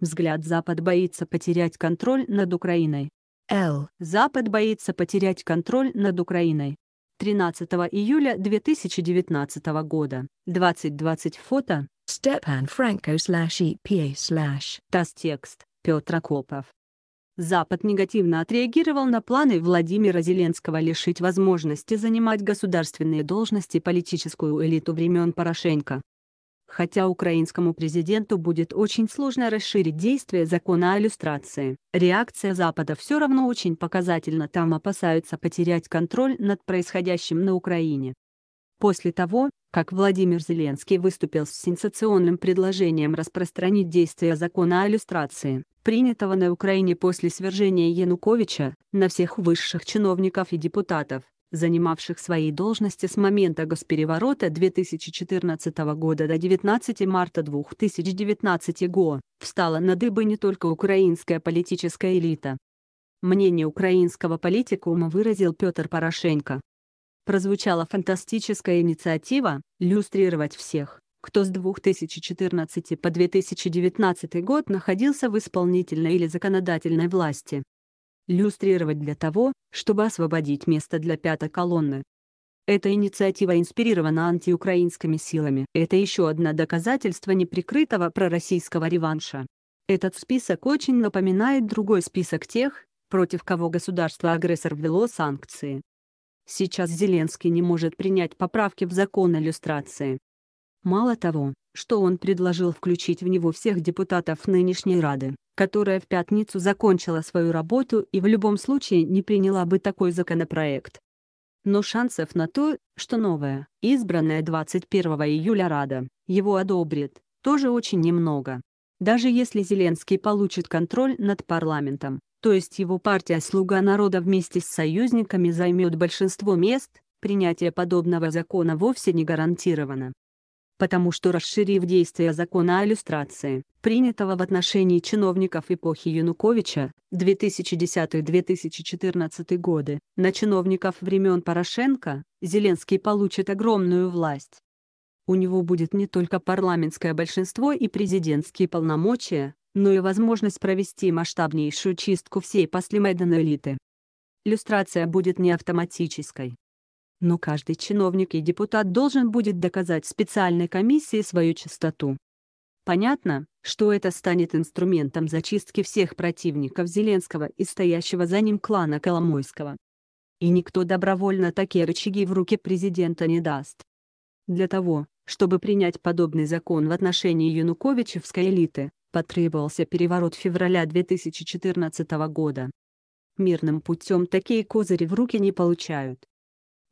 Взгляд Запад боится потерять контроль над Украиной. Л. Запад боится потерять контроль над Украиной. 13 июля 2019 года. 2020 фото. Степан Франко слэш EPA а слэш. Текст. Петр Копов. Запад негативно отреагировал на планы Владимира Зеленского лишить возможности занимать государственные должности политическую элиту времен Порошенко хотя украинскому президенту будет очень сложно расширить действие закона о иллюстрации. Реакция Запада все равно очень показательна, там опасаются потерять контроль над происходящим на Украине. После того, как Владимир Зеленский выступил с сенсационным предложением распространить действие закона о иллюстрации, принятого на Украине после свержения Януковича, на всех высших чиновников и депутатов, занимавших свои должности с момента госпереворота 2014 года до 19 марта 2019 года, встала на дыбы не только украинская политическая элита. Мнение украинского политикума выразил Петр Порошенко. Прозвучала фантастическая инициатива «люстрировать всех» кто с 2014 по 2019 год находился в исполнительной или законодательной власти, люстрировать для того, чтобы освободить место для пятой колонны. Эта инициатива инспирирована антиукраинскими силами. Это еще одно доказательство неприкрытого пророссийского реванша. Этот список очень напоминает другой список тех, против кого государство-агрессор ввело санкции. Сейчас Зеленский не может принять поправки в закон о иллюстрации. Мало того, что он предложил включить в него всех депутатов нынешней Рады, которая в пятницу закончила свою работу и в любом случае не приняла бы такой законопроект. Но шансов на то, что новая, избранная 21 июля Рада, его одобрит, тоже очень немного. Даже если Зеленский получит контроль над парламентом, то есть его партия «Слуга народа» вместе с союзниками займет большинство мест, принятие подобного закона вовсе не гарантировано потому что расширив действие закона о иллюстрации, принятого в отношении чиновников эпохи Януковича, 2010-2014 годы, на чиновников времен Порошенко, Зеленский получит огромную власть. У него будет не только парламентское большинство и президентские полномочия, но и возможность провести масштабнейшую чистку всей послемайдан элиты. Иллюстрация будет не автоматической, но каждый чиновник и депутат должен будет доказать специальной комиссии свою чистоту. Понятно, что это станет инструментом зачистки всех противников Зеленского и стоящего за ним клана Коломойского. И никто добровольно такие рычаги в руки президента не даст. Для того, чтобы принять подобный закон в отношении Януковичевской элиты, потребовался переворот февраля 2014 года. Мирным путем такие козыри в руки не получают.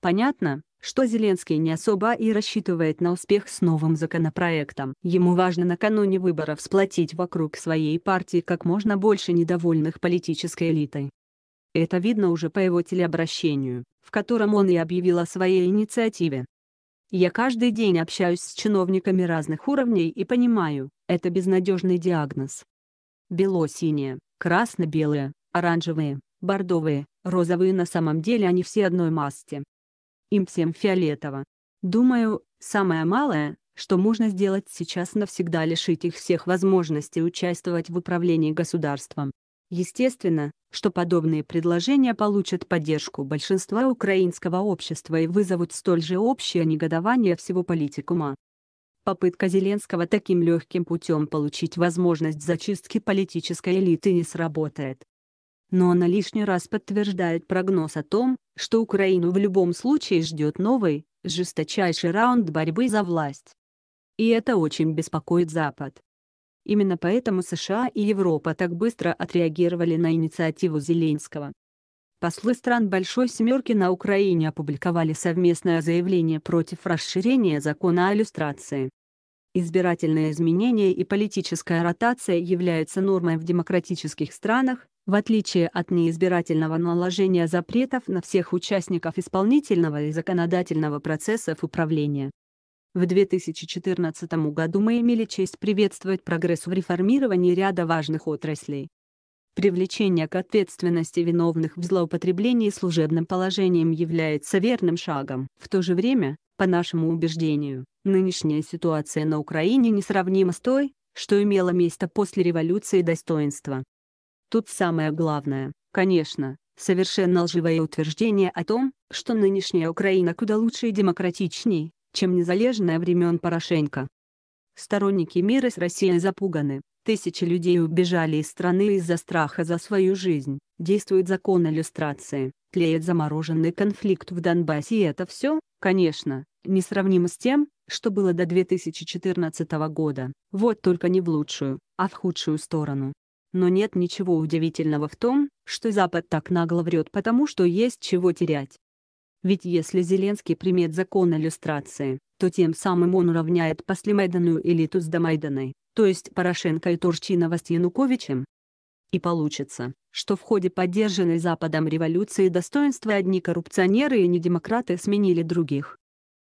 Понятно, что Зеленский не особо и рассчитывает на успех с новым законопроектом. Ему важно накануне выборов сплотить вокруг своей партии как можно больше недовольных политической элитой. Это видно уже по его телеобращению, в котором он и объявил о своей инициативе. Я каждый день общаюсь с чиновниками разных уровней и понимаю, это безнадежный диагноз. Бело-синие, красно-белые, оранжевые, бордовые, розовые на самом деле они все одной масти им всем фиолетово. Думаю, самое малое, что можно сделать сейчас навсегда лишить их всех возможности участвовать в управлении государством. Естественно, что подобные предложения получат поддержку большинства украинского общества и вызовут столь же общее негодование всего политикума. Попытка Зеленского таким легким путем получить возможность зачистки политической элиты не сработает но она лишний раз подтверждает прогноз о том, что Украину в любом случае ждет новый, жесточайший раунд борьбы за власть. И это очень беспокоит Запад. Именно поэтому США и Европа так быстро отреагировали на инициативу Зеленского. Послы стран Большой Семерки на Украине опубликовали совместное заявление против расширения закона о иллюстрации. Избирательные изменения и политическая ротация являются нормой в демократических странах, в отличие от неизбирательного наложения запретов на всех участников исполнительного и законодательного процессов управления. В 2014 году мы имели честь приветствовать прогресс в реформировании ряда важных отраслей. Привлечение к ответственности виновных в злоупотреблении служебным положением является верным шагом. В то же время, по нашему убеждению, нынешняя ситуация на Украине несравнима с той, что имело место после революции достоинства. Тут самое главное, конечно, совершенно лживое утверждение о том, что нынешняя Украина куда лучше и демократичней, чем незалежная времен Порошенко. Сторонники мира с Россией запуганы, Тысячи людей убежали из страны из-за страха за свою жизнь. Действует закон иллюстрации, тлеет замороженный конфликт в Донбассе и это все, конечно, несравнимо с тем, что было до 2014 года. Вот только не в лучшую, а в худшую сторону. Но нет ничего удивительного в том, что Запад так нагло врет потому что есть чего терять. Ведь если Зеленский примет закон иллюстрации, то тем самым он уравняет послемайданную элиту с домайданной, то есть Порошенко и Турчинова с Януковичем, и получится, что в ходе поддержанной Западом революции достоинства одни коррупционеры и недемократы сменили других.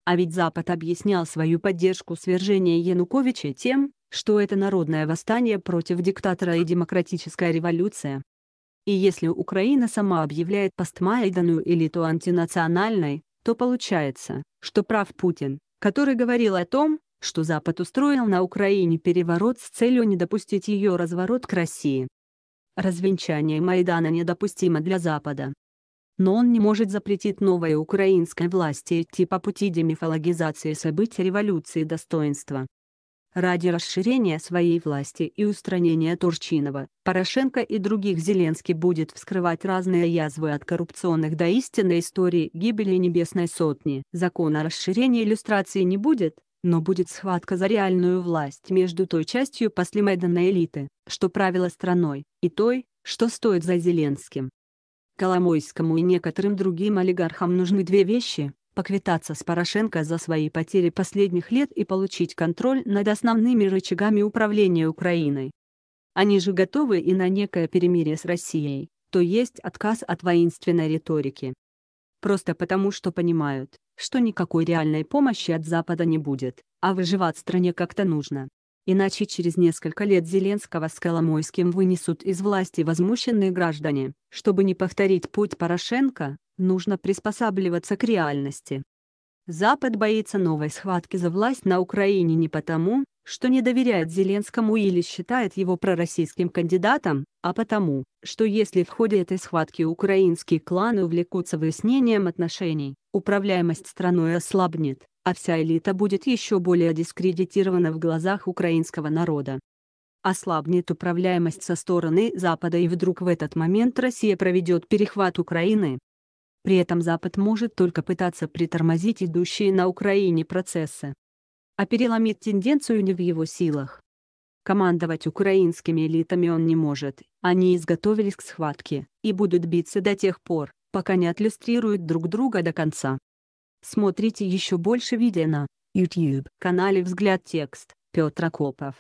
А ведь Запад объяснял свою поддержку свержения Януковича тем, что это народное восстание против диктатора и демократическая революция. И если Украина сама объявляет постмайданную элиту антинациональной, то получается, что прав Путин, который говорил о том, что Запад устроил на Украине переворот с целью не допустить ее разворот к России. Развенчание Майдана недопустимо для Запада. Но он не может запретить новой украинской власти идти по пути демифологизации событий революции достоинства. Ради расширения своей власти и устранения Турчинова, Порошенко и других Зеленский будет вскрывать разные язвы от коррупционных до истинной истории гибели Небесной Сотни. Закона расширения иллюстрации не будет, но будет схватка за реальную власть между той частью послемайданной элиты, что правила страной, и той, что стоит за Зеленским. Коломойскому и некоторым другим олигархам нужны две вещи – поквитаться с Порошенко за свои потери последних лет и получить контроль над основными рычагами управления Украиной. Они же готовы и на некое перемирие с Россией, то есть отказ от воинственной риторики. Просто потому что понимают, что никакой реальной помощи от Запада не будет, а выживать стране как-то нужно. Иначе через несколько лет Зеленского с Коломойским вынесут из власти возмущенные граждане. Чтобы не повторить путь Порошенко, нужно приспосабливаться к реальности. Запад боится новой схватки за власть на Украине не потому, что не доверяет Зеленскому или считает его пророссийским кандидатом, а потому, что если в ходе этой схватки украинские кланы увлекутся выяснением отношений, управляемость страной ослабнет, а вся элита будет еще более дискредитирована в глазах украинского народа. Ослабнет управляемость со стороны Запада и вдруг в этот момент Россия проведет перехват Украины. При этом Запад может только пытаться притормозить идущие на Украине процессы а переломить тенденцию не в его силах. Командовать украинскими элитами он не может, они изготовились к схватке и будут биться до тех пор, пока не отлюстрируют друг друга до конца. Смотрите еще больше видео на YouTube-канале «Взгляд текст» Петр Акопов.